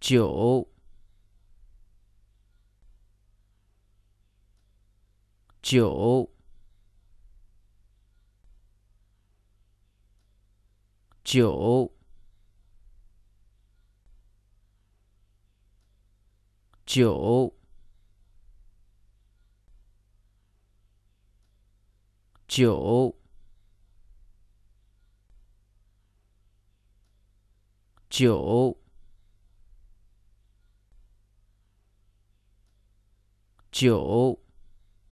九，九，九，九，九，九。九。